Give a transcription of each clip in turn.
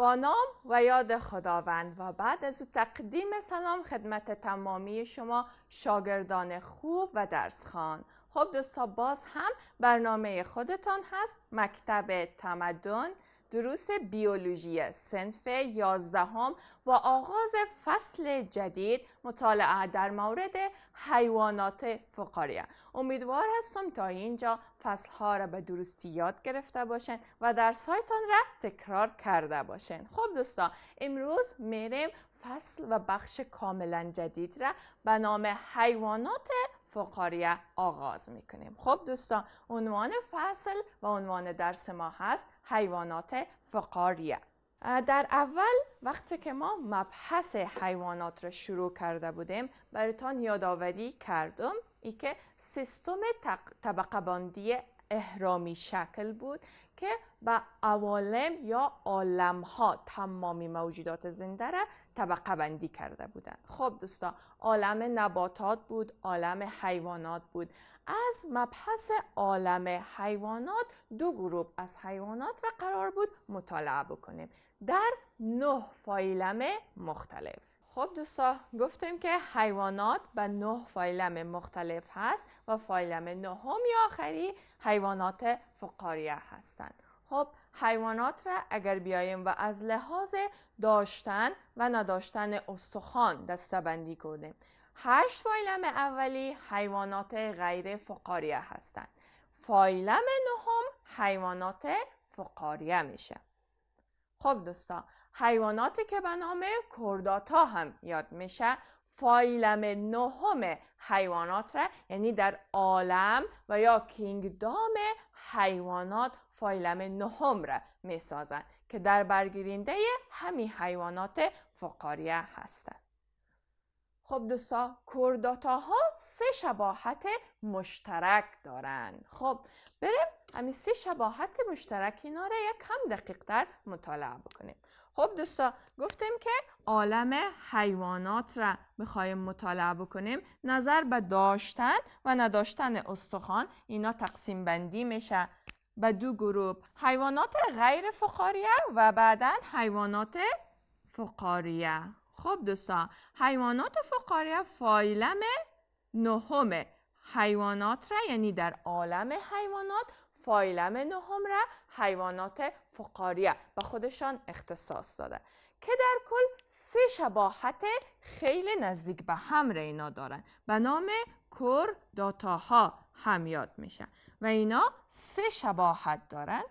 با نام و یاد خداوند و بعد از تقدیم سلام خدمت تمامی شما شاگردان خوب و درسخان خب دوستا باز هم برنامه خودتان هست مکتب تمدن دروس بیولوژی سنف یازدهم و آغاز فصل جدید مطالعه در مورد حیوانات فقاریه امیدوار هستم تا اینجا فصل ها را به درستی یاد گرفته باشین و در سایتان را تکرار کرده باشین خب دوستان امروز میریم فصل و بخش کاملا جدید را به نام حیوانات فقاریه آغاز میکنیم خب دوستان عنوان فصل و عنوان درس ما هست حیوانات فقاریه در اول وقتی که ما مبحث حیوانات را شروع کرده بودیم برتان یادآوری کردم ای که سیستم طبقه بندی اهرامی شکل بود که به عوالم یا عالم ها تمامی موجودات زنده را طبقه بندی کرده بودند خب دوستان عالم نباتات بود عالم حیوانات بود از مبحث عالم حیوانات دو گروه از حیوانات را قرار بود مطالعه بکنیم در نه فایلم مختلف خب دوستا گفتیم که حیوانات به نه فایلم مختلف هست و فایلم نهم یا آخری حیوانات فقاریه هستند خب حیوانات را اگر بیاییم و از لحاظ داشتن و نداشتن استخوان بندی کنیم هشت فایلم اولی حیوانات غیر فقاریه هستند فایلم نهم حیوانات فقاریه میشه خب دوستا حیواناتی که به نام کرداتا هم یاد میشه فایلم نهم حیوانات را یعنی در عالم و یا کینگدام حیوانات فایلم نهم را می سازند که در برگیرنده همین حیوانات فقاریه هستند. خب دوستا کرداتا ها سه شباهت مشترک دارن. خب بریم همین سه شباهت مشترک اینا را یک کم دقیق تر مطالعه بکنیم. خب دوستا گفتیم که عالم حیوانات را بخوایم مطالعه بکنیم نظر به داشتن و نداشتن استخوان اینا تقسیم بندی میشه به دو گروه حیوانات غیر فقاریه و بعدا حیوانات فقاریه خب دوستا حیوانات فقاریه فایلم نهم حیوانات را یعنی در عالم حیوانات فایلم نهم را حیوانات فقاریه به خودشان اختصاص داده که در کل سه شباهت خیلی نزدیک به هم را اینا دارن به نام کور داتاها هم یاد میشن و اینا سه شباهت دارن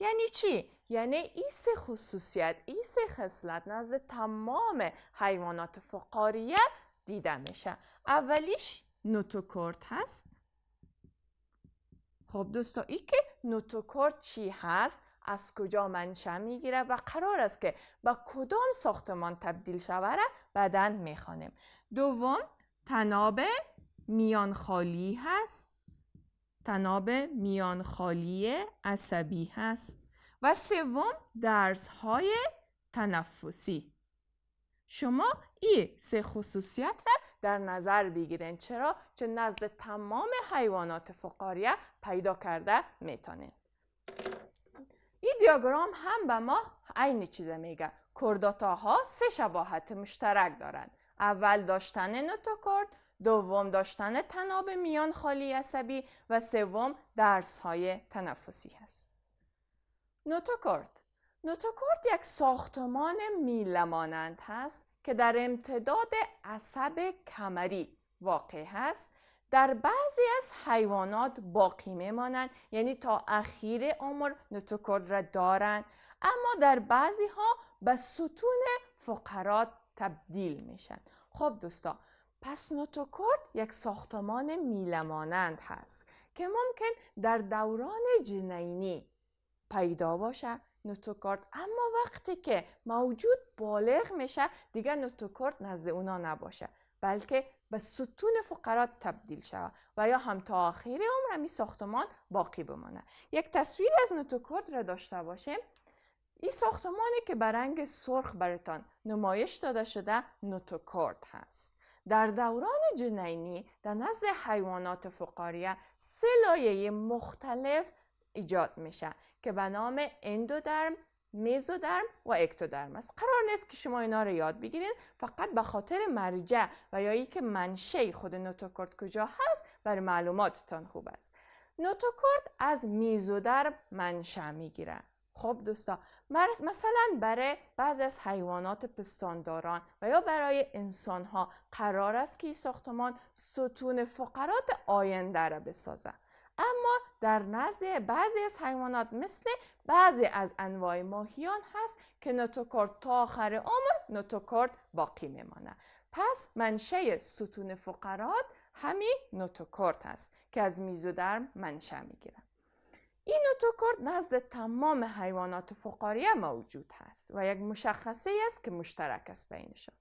یعنی چی؟ یعنی این خصوصیت این خصلت نزد تمام حیوانات فقاریه دیده میشه اولیش نوتوکورت هست خب دوستا ای که نوتوکار چی هست از کجا منشه میگیره و قرار است که به کدام ساختمان تبدیل شوره بدن میخوانیم دوم تناب میان خالی هست تناب میان خالی عصبی هست و سوم درس های تنفسی شما این سه خصوصیت را در نظر بگیرین چرا؟ چه نزد تمام حیوانات فقاریه پیدا کرده میتونه این دیاگرام هم به ما عین چیز میگه کرداتاها سه شباهت مشترک دارند اول داشتن نوتوکورد دوم داشتن تناب میان خالی عصبی و سوم درس های تنفسی هست. نوتوکورد نوتوکورد یک ساختمان میلمانند هست که در امتداد عصب کمری واقع هست در بعضی از حیوانات باقی میمانند یعنی تا اخیر عمر نوتوکورد را دارند اما در بعضی ها به ستون فقرات تبدیل میشن خب دوستا پس نوتوکورد یک ساختمان میلمانند هست که ممکن در دوران جنینی پیدا باشه نوتوکارد اما وقتی که موجود بالغ میشه دیگه نوتوکارد نزد اونا نباشه بلکه به ستون فقرات تبدیل شود و یا هم تا آخر عمر این ساختمان باقی بمانه یک تصویر از نوتوکارد را داشته باشیم این ساختمانی که به رنگ سرخ برتان نمایش داده شده نوتوکارد هست در دوران جنینی در نزد حیوانات فقاریه سه لایه مختلف ایجاد میشه که به نام اندودرم میزودرم و اکتودرم است قرار نیست که شما اینا رو یاد بگیرید فقط به خاطر مرجع و یا ای که منشه خود نوتوکورد کجا هست برای معلوماتتان خوب است نوتوکورد از میزودرم منشه میگیره خب دوستا مثلا برای بعض از حیوانات پستانداران و یا برای انسان ها قرار است که این ساختمان ستون فقرات آینده را بسازد اما در نزد بعضی از حیوانات مثل بعضی از انواع ماهیان هست که نوتوکورد تا آخر عمر نوتوکورد باقی میمانه پس منشه ستون فقرات همین نوتوکورد هست که از درم منشه میگیره این نوتوکورد نزد تمام حیوانات فقاریه موجود هست و یک مشخصه است که مشترک است بینشان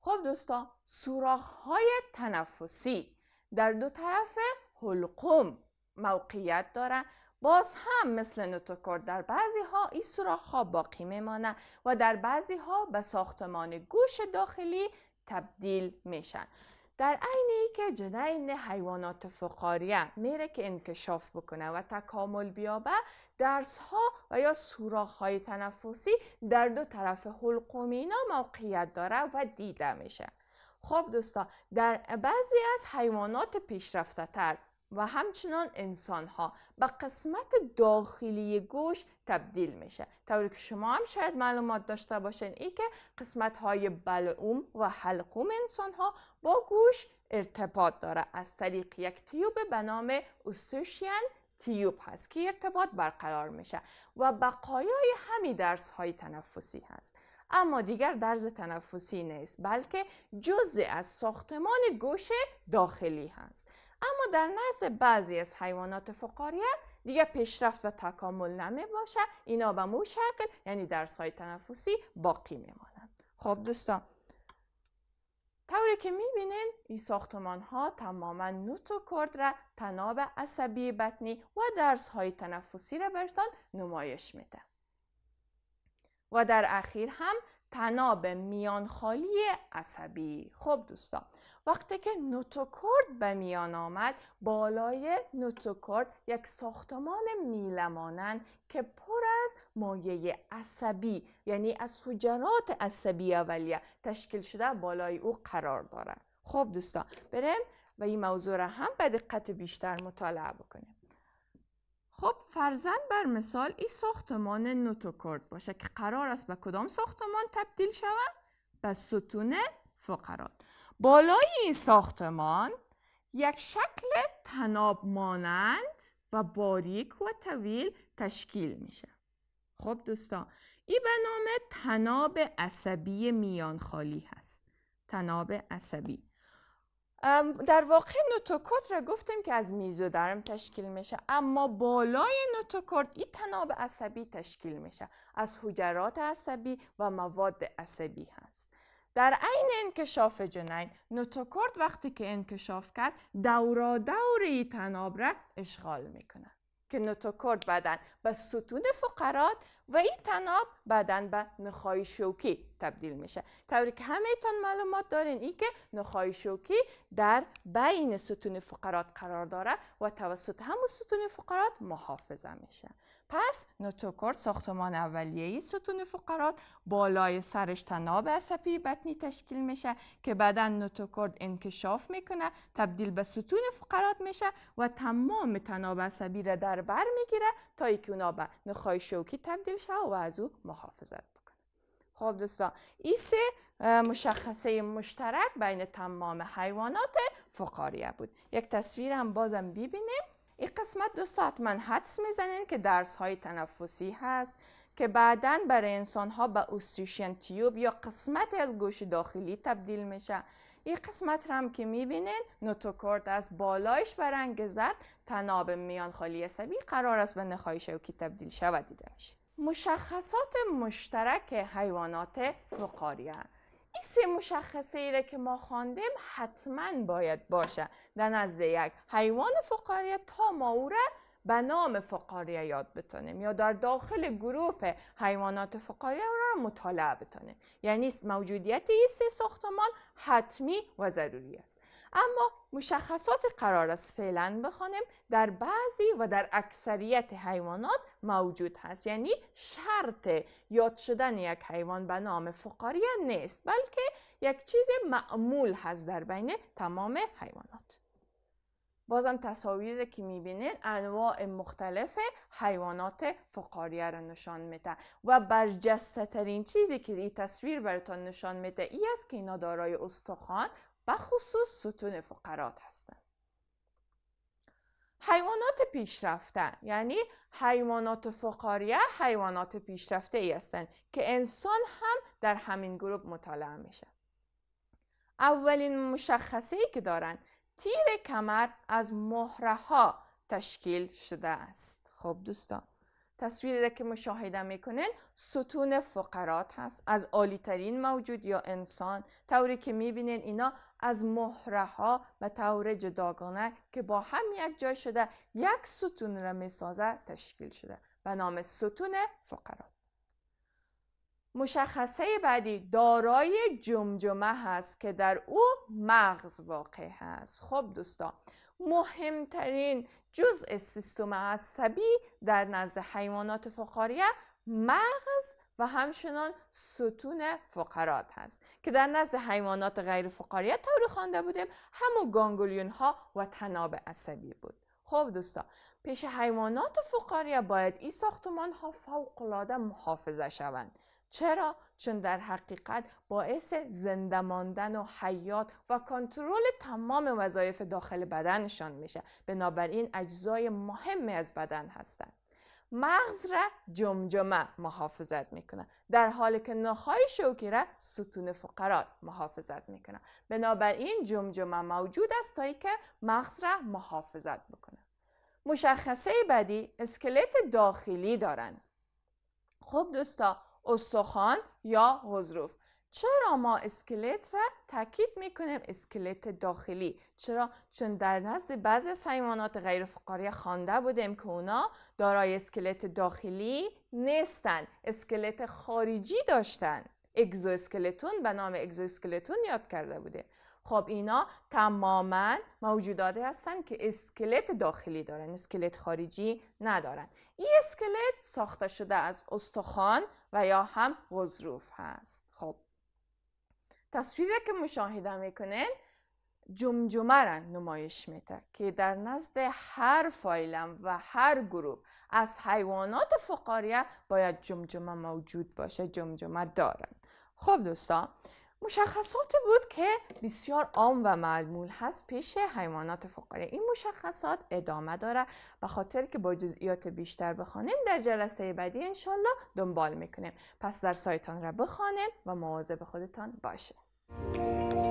خب دوستان سوراخ های تنفسی در دو طرف حلقوم موقعیت داره باز هم مثل نوتوکور در بعضی ها این سراخ ها باقی میمانه و در بعضی ها به ساختمان گوش داخلی تبدیل میشن در عین ای که جنین حیوانات فقاریه میره که انکشاف بکنه و تکامل بیابه درس ها و یا سوراخ های تنفسی در دو طرف حلقوم اینا موقعیت داره و دیده میشه خب دوستان در بعضی از حیوانات پیشرفته تر و همچنان انسان ها به قسمت داخلی گوش تبدیل میشه طوری که شما هم شاید معلومات داشته باشین ای که قسمت های بلعوم و حلقوم انسان ها با گوش ارتباط داره از طریق یک تیوب به نام استوشین تیوب هست که ارتباط برقرار میشه و بقایای همی درس های تنفسی هست اما دیگر درز تنفسی نیست بلکه جزء از ساختمان گوش داخلی هست اما در نزد بعضی از حیوانات فقاریه دیگه پیشرفت و تکامل نمی باشه اینا به مو شکل یعنی در های تنفسی باقی میمانند خب دوستان طوری که میبینین این ساختمان ها تماما نوتو کرد را تناب عصبی بطنی و درس تنفسی را برتان نمایش میده و در اخیر هم تناب میان خالی عصبی خب دوستان وقتی که نوتوکورد به میان آمد بالای نوتوکورد یک ساختمان میلمانند که پر از مایه عصبی یعنی از حجرات عصبی اولیه تشکیل شده بالای او قرار داره خب دوستان بریم و این موضوع را هم به دقت بیشتر مطالعه بکنیم خب فرزن بر مثال این ساختمان نوتوکورد باشه که قرار است به کدام ساختمان تبدیل شود به ستون فقرات بالای این ساختمان یک شکل تناب مانند و باریک و طویل تشکیل میشه خب دوستان این به نام تناب عصبی میان خالی هست تناب عصبی در واقع نوتوکورد را گفتیم که از میزودرم تشکیل میشه اما بالای نوتوکورد این تناب عصبی تشکیل میشه از حجرات عصبی و مواد عصبی هست در عین انکشاف جنین نوتوکورد وقتی که انکشاف کرد دورا دوری تناب را اشغال میکنه که نوتوکورد بدن به ستون فقرات و این تناب بعدا به نخای شوکی تبدیل میشه طوری که همهتان معلومات دارین این که نخای شوکی در بین ستون فقرات قرار داره و توسط همون ستون فقرات محافظه میشه پس نوتوکورد ساختمان اولیه ستون فقرات بالای سرش تناب عصبی بطنی تشکیل میشه که بعدا نوتوکورد انکشاف میکنه تبدیل به ستون فقرات میشه و تمام تناب عصبی را در بر میگیره تا اینکه اونا به نخای شوکی تبدیل و از او محافظت بکنه خب دوستان این سه مشخصه مشترک بین تمام حیوانات فقاریه بود یک تصویر هم بازم ببینیم این قسمت دوستان حتما حدس میزنین که درس های تنفسی هست که بعدا برای انسان ها به اوستریشین تیوب یا قسمت از گوش داخلی تبدیل میشه این قسمت رم هم که میبینین نوتوکورد از بالایش به رنگ زرد تناب میان خالی عصبی قرار است به نخای شوکی تبدیل شود دیده میشه مشخصات مشترک حیوانات فقاریه این سه مشخصه ایره که ما خواندیم حتما باید باشه در نزد یک حیوان فقاریه تا ما او را به نام فقاریه یاد بتانیم یا در داخل گروه حیوانات فقاریه را مطالعه بتانیم یعنی موجودیت این سه ساختمان حتمی و ضروری است اما مشخصات قرار است فعلا بخوانیم در بعضی و در اکثریت حیوانات موجود هست یعنی شرط یاد شدن یک حیوان به نام فقاریه نیست بلکه یک چیز معمول هست در بین تمام حیوانات بازم تصاویر که میبینید انواع مختلف حیوانات فقاریه را نشان میده و برجسته ترین چیزی که این تصویر براتون نشان میده ای است که اینا دارای استخوان بخصوص ستون فقرات هستند. حیوانات پیشرفته یعنی حیوانات فقاریه حیوانات پیشرفته ای هستند که انسان هم در همین گروه مطالعه میشه اولین مشخصه ای که دارن تیر کمر از مهره ها تشکیل شده است خب دوستان تصویری را که مشاهده میکنین ستون فقرات هست از عالیترین موجود یا انسان طوری که میبینین اینا از مهره ها به طور جداگانه که با هم یک جای شده یک ستون را میسازه تشکیل شده به نام ستون فقرات مشخصه بعدی دارای جمجمه هست که در او مغز واقع هست خب دوستان مهمترین جزء سیستم عصبی در نزد حیوانات فقاریه مغز و همچنان ستون فقرات هست که در نزد حیوانات غیر فقاریه طوری خوانده بودیم همون گانگولیون ها و تناب عصبی بود خب دوستا پیش حیوانات فقاریه باید این ساختمان ها فوق محافظه شوند چرا؟ چون در حقیقت باعث زنده ماندن و حیات و کنترل تمام وظایف داخل بدنشان میشه بنابراین اجزای مهمی از بدن هستند مغز را جمجمه محافظت میکنه در حالی که نخای شوکی را ستون فقرات محافظت میکنه بنابراین جمجمه موجود است تایی که مغز را محافظت بکنه مشخصه بعدی اسکلت داخلی دارند خب دوستا استخوان یا حضروف چرا ما اسکلت را تاکید میکنیم اسکلت داخلی چرا چون در نزد بعض از حیوانات غیر فقاری خوانده بودیم که اونا دارای اسکلت داخلی نیستن اسکلت خارجی داشتن اگزو اسکلتون به نام اگزو اسکلتون یاد کرده بودیم خب اینا تماما موجوداتی هستن که اسکلت داخلی دارن اسکلت خارجی ندارن این اسکلت ساخته شده از استخوان و یا هم غضروف هست خب تصویر که مشاهده میکنین جمجمه را نمایش میده که در نزد هر فایلم و هر گروه از حیوانات فقاریه باید جمجمه موجود باشه جمجمه دارن خب دوستان مشخصاتی بود که بسیار عام و معمول هست پیش حیوانات فقاره این مشخصات ادامه داره به خاطر که با جزئیات بیشتر بخوانیم در جلسه بعدی انشالله دنبال میکنیم پس در سایتان را بخوانید و مواظب خودتان باشه.